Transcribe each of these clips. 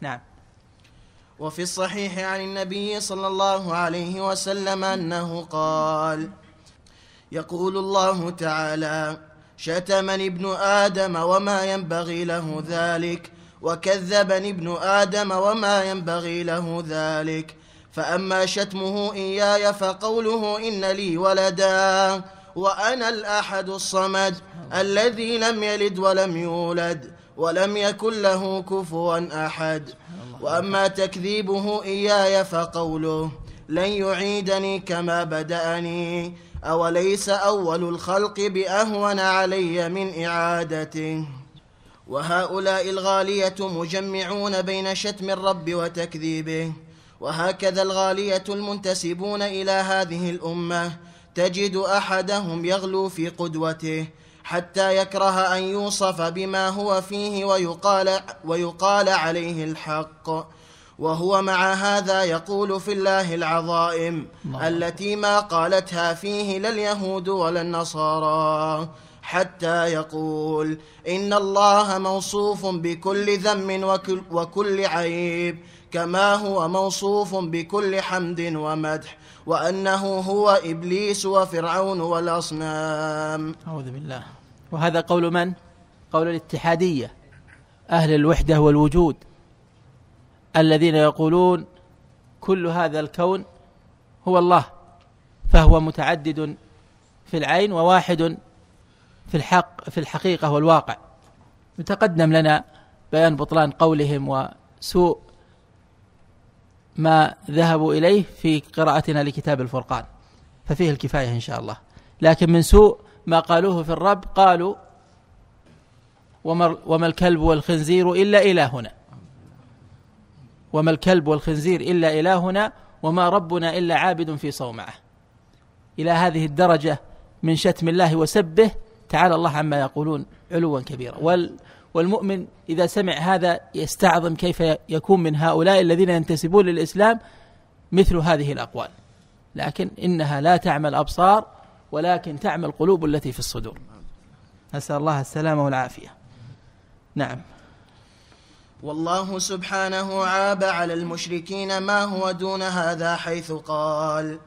نعم وفي الصحيح عن النبي صلى الله عليه وسلم أنه قال يقول الله تعالى شتمني ابن آدم وما ينبغي له ذلك وكذبني ابن آدم وما ينبغي له ذلك فأما شتمه إياي فقوله إن لي ولدا وأنا الأحد الصمد الذي لم يلد ولم يولد ولم يكن له كفوا أحد وأما تكذيبه إياي فقوله لن يعيدني كما بدأني أوليس أول الخلق بأهون علي من إعادته وهؤلاء الغالية مجمعون بين شتم الرب وتكذيبه وهكذا الغالية المنتسبون إلى هذه الأمة تجد أحدهم يغلو في قدوته حتى يكره أن يوصف بما هو فيه ويقال, ويقال عليه الحق وهو مع هذا يقول في الله العظائم الله. التي ما قالتها فيه لا اليهود ولا النصارى حتى يقول إن الله موصوف بكل ذم وكل, وكل عيب كما هو موصوف بكل حمد ومدح وأنه هو إبليس وفرعون والأصنام أعوذ بالله وهذا قول من قول الاتحادية أهل الوحدة والوجود الذين يقولون كل هذا الكون هو الله فهو متعدد في العين وواحد في الحق في الحقيقة والواقع يتقدم لنا بيان بطلان قولهم وسوء ما ذهبوا إليه في قراءتنا لكتاب الفرقان ففيه الكفاية إن شاء الله لكن من سوء ما قالوه في الرب قالوا وما الكلب والخنزير إلا إلهنا وما الكلب والخنزير إلا إلهنا وما ربنا إلا عابد في صومعه إلى هذه الدرجة من شتم الله وسبه تعالى الله عما يقولون علوا كبيرا وال والمؤمن إذا سمع هذا يستعظم كيف يكون من هؤلاء الذين ينتسبون للإسلام مثل هذه الأقوال لكن إنها لا تعمى الأبصار ولكن تعمى القلوب التي في الصدور نسأل الله السلامة والعافية نعم والله سبحانه عاب على المشركين ما هو دون هذا حيث قال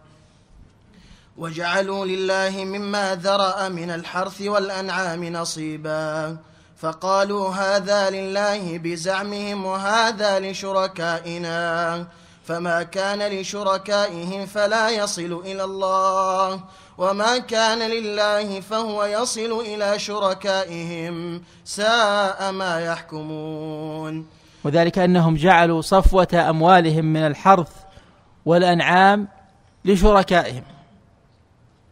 وجعلوا لله مما ذرأ من الحرث والأنعام نصيبا فقالوا هذا لله بزعمهم وهذا لشركائنا فما كان لشركائهم فلا يصل إلى الله وما كان لله فهو يصل إلى شركائهم ساء ما يحكمون وذلك أنهم جعلوا صفوة أموالهم من الحرث والأنعام لشركائهم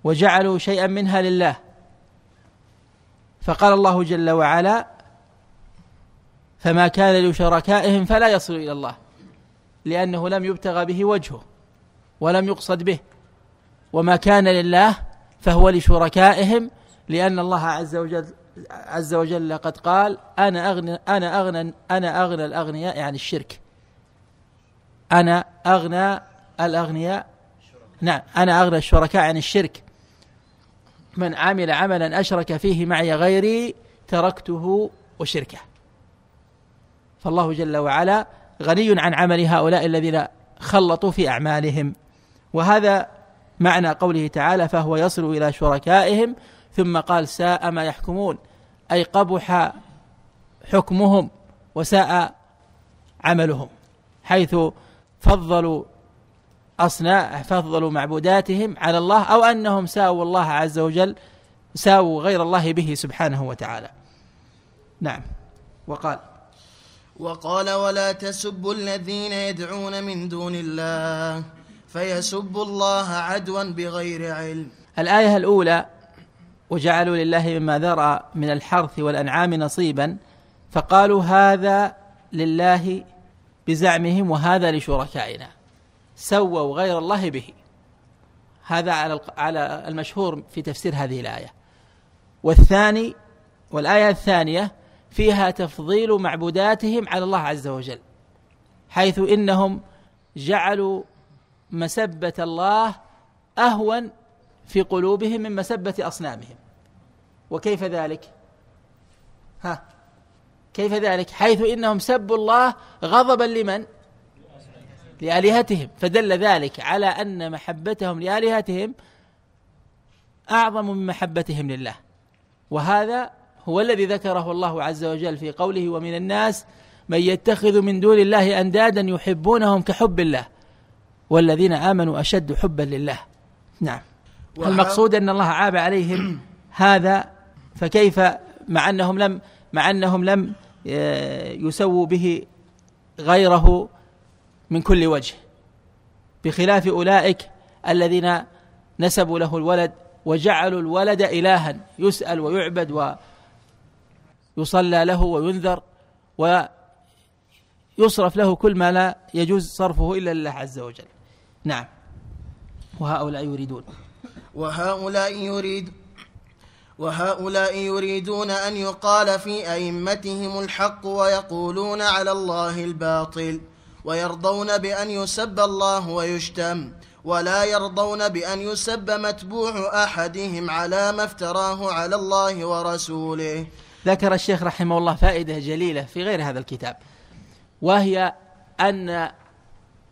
وجعلوا شيئا منها لله فقال الله جل وعلا فما كان لشركائهم فلا يصل إلى الله لأنه لم يبتغى به وجهه ولم يقصد به وما كان لله فهو لشركائهم لأن الله عز وجل عز وجل قد قال أنا أغنى أنا أغنى أنا أغنى الأغنياء يعني الشرك أنا أغنى الأغنياء نعم أنا أغنى الشركاء عن الشرك من عمل عملا أشرك فيه معي غيري تركته وشركه فالله جل وعلا غني عن عمل هؤلاء الذين خلطوا في اعمالهم وهذا معنى قوله تعالى فهو يصل الى شركائهم ثم قال ساء ما يحكمون اي قبح حكمهم وساء عملهم حيث فضلوا أصناء فضلوا معبوداتهم على الله أو أنهم ساووا الله عز وجل ساووا غير الله به سبحانه وتعالى نعم وقال وقال ولا تسبوا الذين يدعون من دون الله فيسبوا الله عدوا بغير علم الآية الأولى وجعلوا لله مما ذرى من الحرث والأنعام نصيبا فقالوا هذا لله بزعمهم وهذا لشركائنا سووا غير الله به هذا على على المشهور في تفسير هذه الآية والثاني والآية الثانية فيها تفضيل معبوداتهم على الله عز وجل حيث انهم جعلوا مسبه الله اهون في قلوبهم من مسبه اصنامهم وكيف ذلك ها كيف ذلك حيث انهم سبوا الله غضبا لمن لالهتهم فدل ذلك على ان محبتهم لالهتهم اعظم من محبتهم لله وهذا هو الذي ذكره الله عز وجل في قوله ومن الناس من يتخذ من دون الله اندادا يحبونهم كحب الله والذين امنوا اشد حبا لله نعم المقصود ان الله عاب عليهم هذا فكيف مع انهم لم مع انهم لم آه، يسووا به غيره من كل وجه بخلاف اولئك الذين نسبوا له الولد وجعلوا الولد الها يسال ويعبد يصلى له وينذر ويصرف له كل ما لا يجوز صرفه إلا لله عز وجل نعم وهؤلاء يريدون وهؤلاء يريد وهؤلاء يريدون أن يقال في أئمتهم الحق ويقولون على الله الباطل ويرضون بأن يسب الله ويشتم ولا يرضون بأن يسب متبوع أحدهم على ما افتراه على الله ورسوله ذكر الشيخ رحمه الله فائدة جليلة في غير هذا الكتاب وهي أن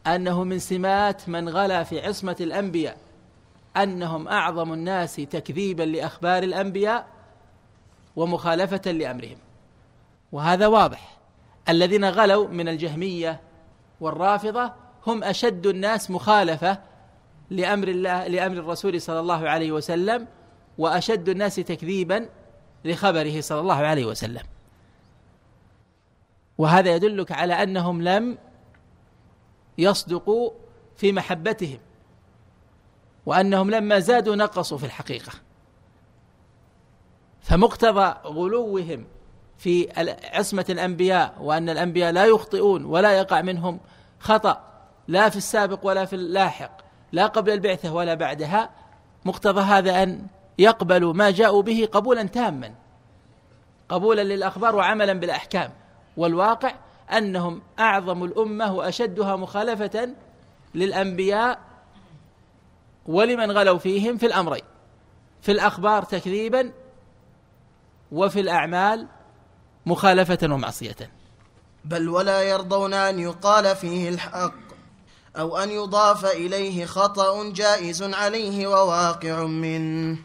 أنه من سمات من غلا في عصمة الأنبياء أنهم أعظم الناس تكذيبا لأخبار الأنبياء ومخالفة لأمرهم وهذا واضح الذين غلوا من الجهمية والرافضة هم أشد الناس مخالفة لأمر الله لأمر الرسول صلى الله عليه وسلم وأشد الناس تكذيبا لخبره صلى الله عليه وسلم وهذا يدلك على انهم لم يصدقوا في محبتهم وانهم لما زادوا نقصوا في الحقيقه فمقتضى غلوهم في عصمه الانبياء وان الانبياء لا يخطئون ولا يقع منهم خطا لا في السابق ولا في اللاحق لا قبل البعثه ولا بعدها مقتضى هذا ان يقبل ما جاءوا به قبولا تاما قبولا للأخبار وعملا بالأحكام والواقع أنهم أعظم الأمة وأشدها مخالفة للأنبياء ولمن غلوا فيهم في الأمرين في الأخبار تكذيبا وفي الأعمال مخالفة ومعصية بل ولا يرضون أن يقال فيه الحق أو أن يضاف إليه خطأ جائز عليه وواقع منه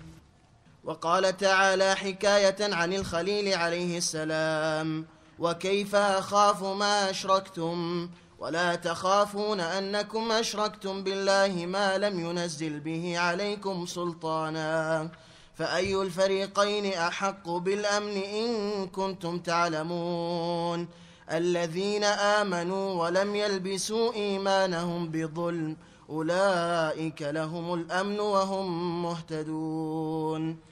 وقال تعالى حكاية عن الخليل عليه السلام وكيف أخاف ما أشركتم ولا تخافون أنكم أشركتم بالله ما لم ينزل به عليكم سلطانا فأي الفريقين أحق بالأمن إن كنتم تعلمون الذين آمنوا ولم يلبسوا إيمانهم بظلم أولئك لهم الأمن وهم مهتدون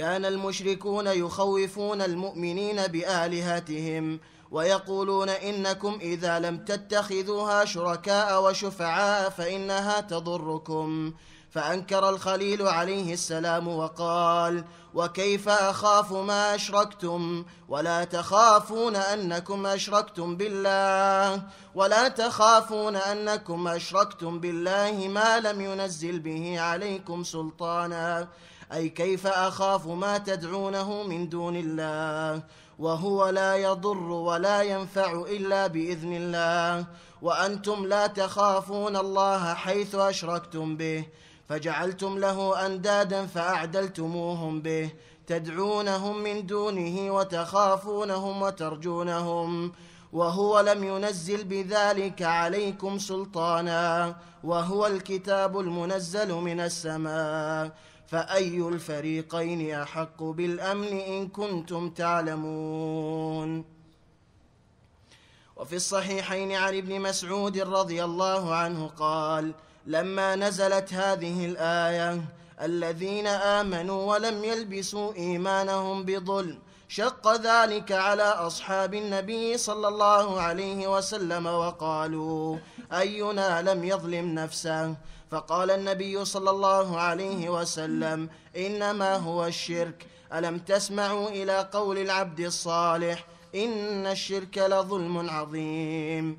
كان المشركون يخوفون المؤمنين بآلهتهم ويقولون إنكم إذا لم تتخذوها شركاء وشفعاء فإنها تضركم فأنكر الخليل عليه السلام وقال وكيف أخاف ما أشركتم ولا تخافون أنكم أشركتم بالله ولا تخافون أنكم أشركتم بالله ما لم ينزل به عليكم سلطانا أي كيف أخاف ما تدعونه من دون الله وهو لا يضر ولا ينفع إلا بإذن الله وأنتم لا تخافون الله حيث أشركتم به فجعلتم له أندادا فأعدلتموهم به تدعونهم من دونه وتخافونهم وترجونهم وهو لم ينزل بذلك عليكم سلطانا وهو الكتاب المنزل من السماء فأي الفريقين أحق بالأمن إن كنتم تعلمون وفي الصحيحين عن ابن مسعود رضي الله عنه قال لما نزلت هذه الآية الذين آمنوا ولم يلبسوا إيمانهم بظلم شق ذلك على أصحاب النبي صلى الله عليه وسلم وقالوا أينا لم يظلم نفسه فقال النبي صلى الله عليه وسلم انما هو الشرك الم تسمعوا الى قول العبد الصالح ان الشرك لظلم عظيم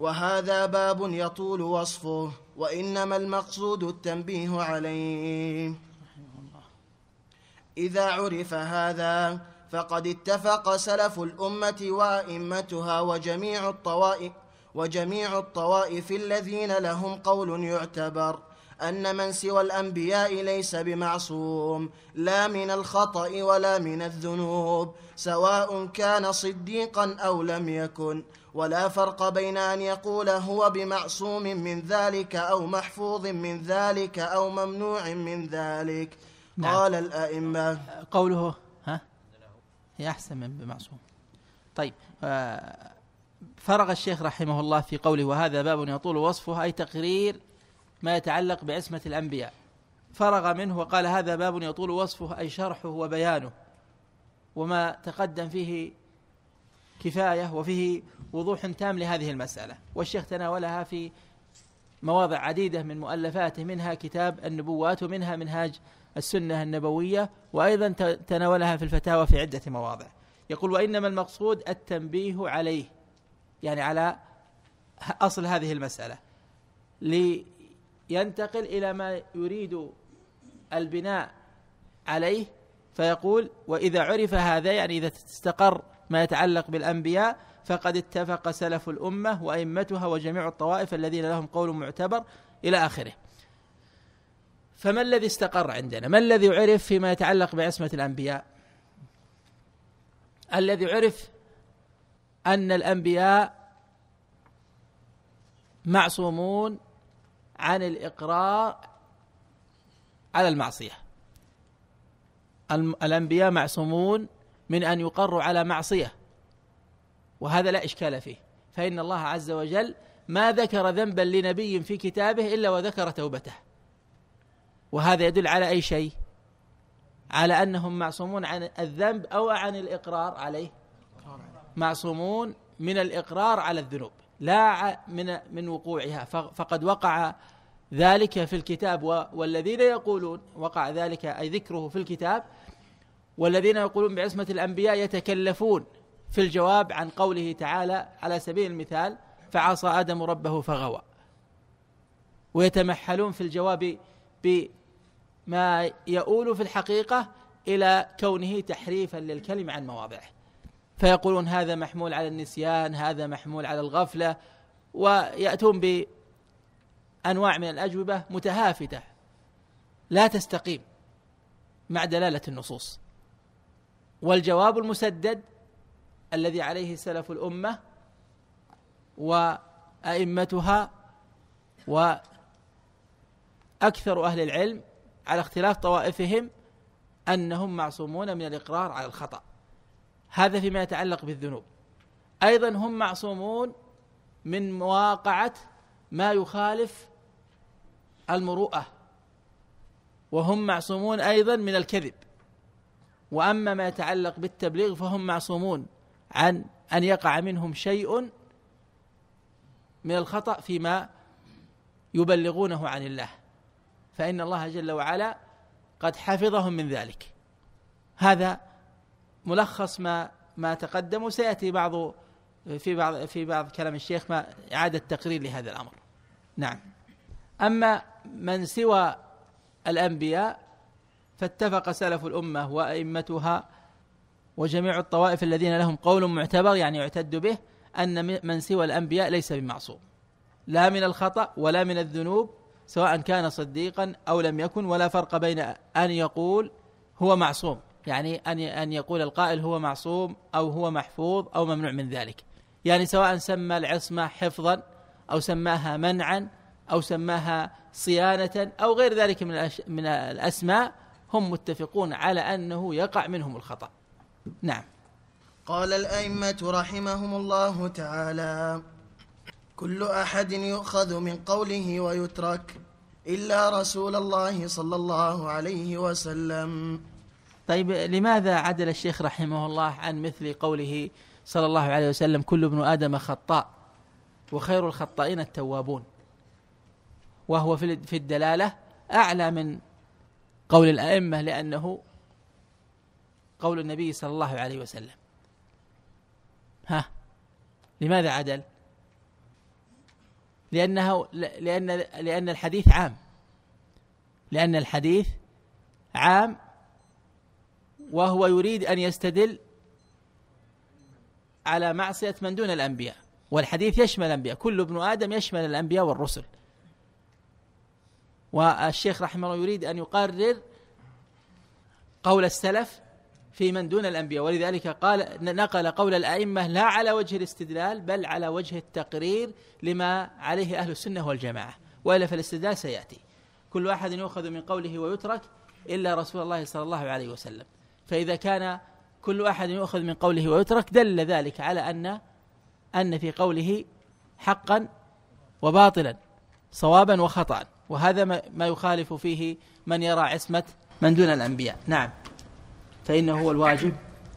وهذا باب يطول وصفه وانما المقصود التنبيه عليه اذا عرف هذا فقد اتفق سلف الامه وائمتها وجميع الطوائف وجميع الطوائف الذين لهم قول يعتبر أن من سوى الأنبياء ليس بمعصوم لا من الخطأ ولا من الذنوب سواء كان صديقا أو لم يكن ولا فرق بين أن يقول هو بمعصوم من ذلك أو محفوظ من ذلك أو ممنوع من ذلك نعم. قال الأئمة قوله ها هي أحسن من بمعصوم طيب آه فرغ الشيخ رحمه الله في قوله وهذا باب يطول وصفه أي تقرير ما يتعلق بعصمة الأنبياء فرغ منه وقال هذا باب يطول وصفه أي شرحه وبيانه وما تقدم فيه كفاية وفيه وضوح تام لهذه المسألة والشيخ تناولها في مواضع عديدة من مؤلفاته منها كتاب النبوات ومنها منهاج السنة النبوية وأيضا تناولها في الفتاوى في عدة مواضع يقول وإنما المقصود التنبيه عليه يعني على أصل هذه المسألة لينتقل إلى ما يريد البناء عليه فيقول وإذا عرف هذا يعني إذا استقر ما يتعلق بالأنبياء فقد اتفق سلف الأمة وأئمتها وجميع الطوائف الذين لهم قول معتبر إلى آخره فما الذي استقر عندنا ما الذي عرف فيما يتعلق بعصمة الأنبياء الذي عرف أن الأنبياء معصومون عن الإقرار على المعصية الأنبياء معصومون من أن يقروا على معصية وهذا لا إشكال فيه فإن الله عز وجل ما ذكر ذنبا لنبي في كتابه إلا وذكر توبته وهذا يدل على أي شيء على أنهم معصومون عن الذنب أو عن الإقرار عليه معصومون من الاقرار على الذنوب لا من من وقوعها فقد وقع ذلك في الكتاب والذين يقولون وقع ذلك اي ذكره في الكتاب والذين يقولون بعصمه الانبياء يتكلفون في الجواب عن قوله تعالى على سبيل المثال فعصى ادم ربه فغوى ويتمحلون في الجواب بما يؤول في الحقيقه الى كونه تحريفا للكلم عن مواضعه فيقولون هذا محمول على النسيان هذا محمول على الغفله وياتون بانواع من الاجوبه متهافته لا تستقيم مع دلاله النصوص والجواب المسدد الذي عليه سلف الامه وائمتها واكثر اهل العلم على اختلاف طوائفهم انهم معصومون من الاقرار على الخطأ هذا فيما يتعلق بالذنوب ايضا هم معصومون من مواقعه ما يخالف المروءه وهم معصومون ايضا من الكذب واما ما يتعلق بالتبليغ فهم معصومون عن ان يقع منهم شيء من الخطا فيما يبلغونه عن الله فان الله جل وعلا قد حفظهم من ذلك هذا ملخص ما ما تقدم وسياتي بعض في بعض في بعض كلام الشيخ ما اعاده تقرير لهذا الامر. نعم. اما من سوى الانبياء فاتفق سلف الامه وائمتها وجميع الطوائف الذين لهم قول معتبر يعني يعتد به ان من سوى الانبياء ليس بمعصوم. لا من الخطا ولا من الذنوب سواء كان صديقا او لم يكن ولا فرق بين ان يقول هو معصوم يعني أن أن يقول القائل هو معصوم أو هو محفوظ أو ممنوع من ذلك يعني سواء سمى العصمة حفظا أو سماها منعا أو سماها صيانة أو غير ذلك من من الأسماء هم متفقون على أنه يقع منهم الخطأ نعم قال الأئمة رحمهم الله تعالى كل أحد يؤخذ من قوله ويترك إلا رسول الله صلى الله عليه وسلم طيب لماذا عدل الشيخ رحمه الله عن مثل قوله صلى الله عليه وسلم كل ابن ادم خطاء وخير الخطائين التوابون وهو في الدلاله اعلى من قول الائمه لانه قول النبي صلى الله عليه وسلم ها لماذا عدل لأنه لأن لأن الحديث عام لأن الحديث عام وهو يريد أن يستدل على معصية من دون الأنبياء والحديث يشمل الأنبياء كل ابن آدم يشمل الأنبياء والرسل والشيخ رحمه الله يريد أن يقرر قول السلف في من دون الأنبياء ولذلك قال نقل قول الأئمة لا على وجه الاستدلال بل على وجه التقرير لما عليه أهل السنة والجماعة وإلا فالاستدلال سيأتي كل واحد يؤخذ من قوله ويترك إلا رسول الله صلى الله عليه وسلم فإذا كان كل أحد يؤخذ من قوله ويترك دل ذلك على أن أن في قوله حقا وباطلا صوابا وخطأ وهذا ما يخالف فيه من يرى عصمة من دون الأنبياء نعم فإنه هو الواجب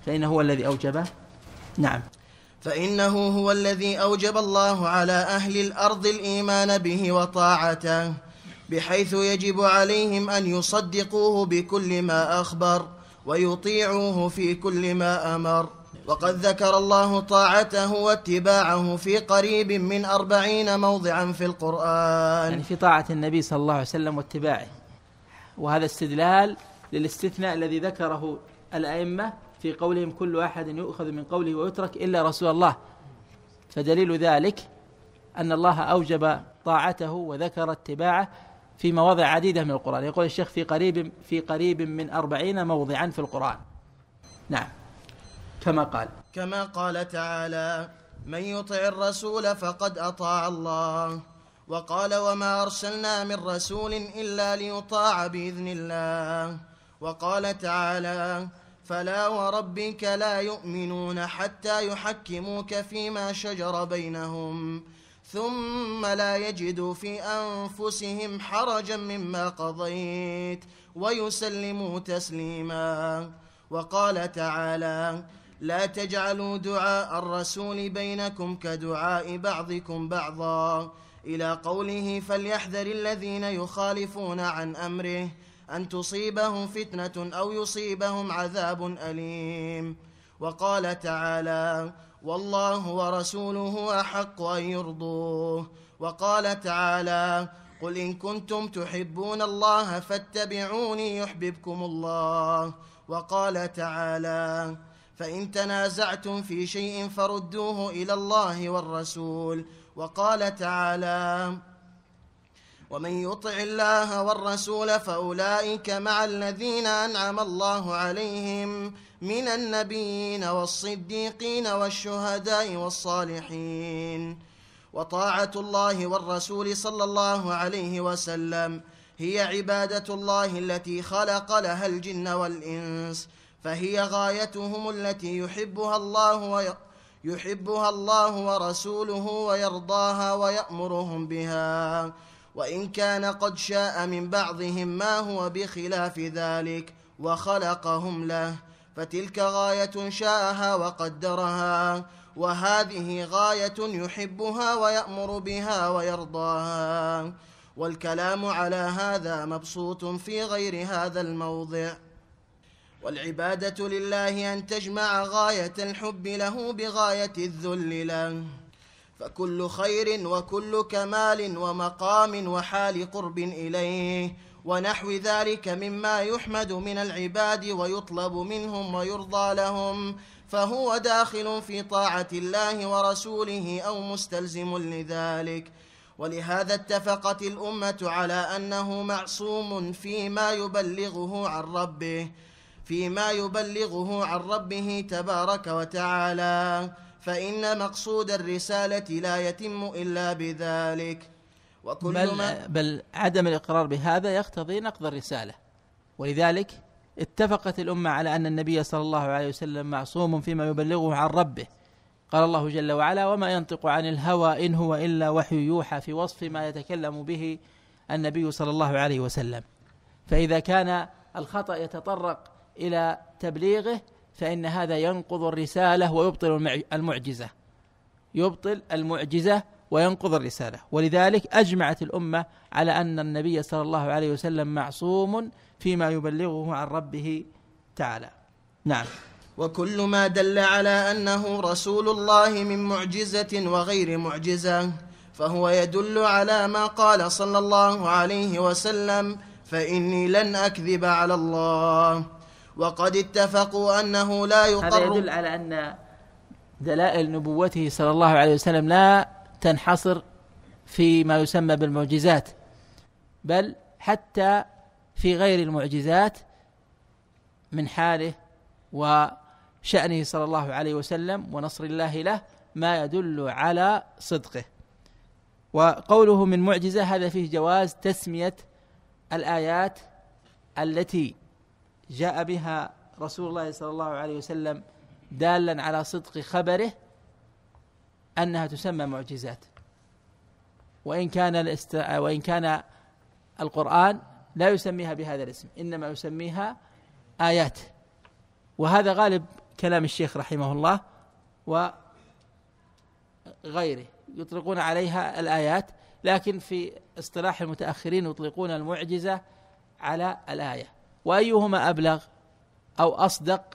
فإنه هو الذي أوجبه نعم فإنه هو الذي أوجب الله على أهل الأرض الإيمان به وطاعته بحيث يجب عليهم أن يصدقوه بكل ما أخبر ويطيعوه في كل ما أمر وقد ذكر الله طاعته واتباعه في قريب من أربعين موضعا في القرآن يعني في طاعة النبي صلى الله عليه وسلم واتباعه وهذا استدلال للاستثناء الذي ذكره الأئمة في قولهم كل أحد يؤخذ من قوله ويترك إلا رسول الله فدليل ذلك أن الله أوجب طاعته وذكر اتباعه في مواضع عديدة من القرآن يقول الشيخ في قريب في قريب من أربعين موضعا في القرآن نعم كما قال كما قال تعالى من يطع الرسول فقد أطاع الله وقال وما أرسلنا من رسول إلا ليطاع بإذن الله وقال تعالى فلا وربك لا يؤمنون حتى يحكموك فيما شجر بينهم ثم لا يجدوا في انفسهم حرجا مما قضيت ويسلموا تسليما وقال تعالى لا تجعلوا دعاء الرسول بينكم كدعاء بعضكم بعضا الى قوله فليحذر الذين يخالفون عن امره ان تصيبهم فتنه او يصيبهم عذاب اليم وقال تعالى والله ورسوله أحق أن يرضوه وقال تعالى قل إن كنتم تحبون الله فاتبعوني يحببكم الله وقال تعالى فإن تنازعتم في شيء فردوه إلى الله والرسول وقال تعالى ومن يطع الله والرسول فأولئك مع الذين أنعم الله عليهم من النبيين والصديقين والشهداء والصالحين وطاعة الله والرسول صلى الله عليه وسلم هي عبادة الله التي خلق لها الجن والإنس فهي غايتهم التي يحبها الله يحبها الله ورسوله ويرضاها ويأمرهم بها وإن كان قد شاء من بعضهم ما هو بخلاف ذلك وخلقهم له فتلك غاية شاءها وقدرها وهذه غاية يحبها ويأمر بها ويرضاها والكلام على هذا مبسوط في غير هذا الموضع والعبادة لله أن تجمع غاية الحب له بغاية الذل له فكل خير وكل كمال ومقام وحال قرب إليه ونحو ذلك مما يحمد من العباد ويطلب منهم ويرضى لهم فهو داخل في طاعة الله ورسوله أو مستلزم لذلك ولهذا اتفقت الأمة على أنه معصوم فيما يبلغه عن ربه فيما يبلغه عن ربه تبارك وتعالى فإن مقصود الرسالة لا يتم إلا بذلك وكل بل, ما بل عدم الإقرار بهذا يقتضي نقض الرسالة ولذلك اتفقت الأمة على أن النبي صلى الله عليه وسلم معصوم فيما يبلغه عن ربه قال الله جل وعلا وما ينطق عن الهوى إن هو إلا وحي يوحى في وصف ما يتكلم به النبي صلى الله عليه وسلم فإذا كان الخطأ يتطرق إلى تبليغه فإن هذا ينقض الرسالة ويبطل المعجزة يبطل المعجزة وينقض الرسالة ولذلك أجمعت الأمة على أن النبي صلى الله عليه وسلم معصوم فيما يبلغه عن ربه تعالى نعم وكل ما دل على أنه رسول الله من معجزة وغير معجزة فهو يدل على ما قال صلى الله عليه وسلم فإني لن أكذب على الله وقد اتفقوا أنه لا يقر هذا يدل على أن دلائل نبوته صلى الله عليه وسلم لا تنحصر فيما يسمى بالمعجزات بل حتى في غير المعجزات من حاله وشأنه صلى الله عليه وسلم ونصر الله له ما يدل على صدقه وقوله من معجزة هذا فيه جواز تسمية الآيات التي جاء بها رسول الله صلى الله عليه وسلم دالا على صدق خبره أنها تسمى معجزات وإن كان الاست... وإن كان القرآن لا يسميها بهذا الاسم إنما يسميها آيات وهذا غالب كلام الشيخ رحمه الله وغيره يطلقون عليها الآيات لكن في اصطلاح المتأخرين يطلقون المعجزة على الآية وأيهما أبلغ أو أصدق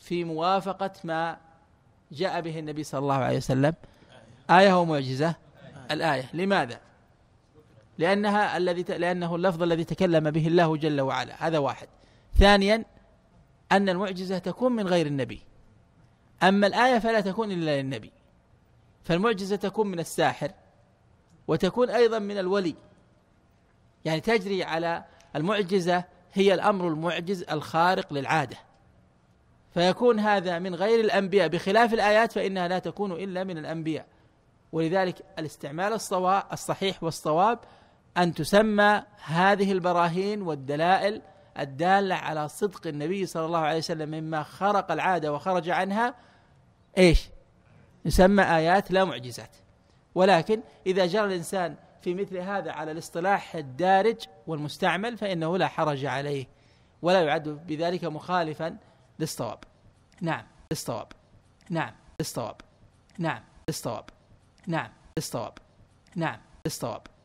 في موافقة ما جاء به النبي صلى الله عليه وسلم آية ومعجزة الآية لماذا لأنها الذي لأنه اللفظ الذي تكلم به الله جل وعلا هذا واحد ثانيا أن المعجزة تكون من غير النبي أما الآية فلا تكون إلا للنبي فالمعجزة تكون من الساحر وتكون أيضا من الولي يعني تجري على المعجزة هي الأمر المعجز الخارق للعادة فيكون هذا من غير الانبياء بخلاف الايات فانها لا تكون الا من الانبياء ولذلك الاستعمال الصواب الصحيح والصواب ان تسمى هذه البراهين والدلائل الداله على صدق النبي صلى الله عليه وسلم مما خرق العاده وخرج عنها ايش؟ يسمى ايات لا معجزات ولكن اذا جرى الانسان في مثل هذا على الاصطلاح الدارج والمستعمل فانه لا حرج عليه ولا يعد بذلك مخالفا للصواب نعم للصواب نعم للصواب نعم للصواب نعم للصواب نعم للصواب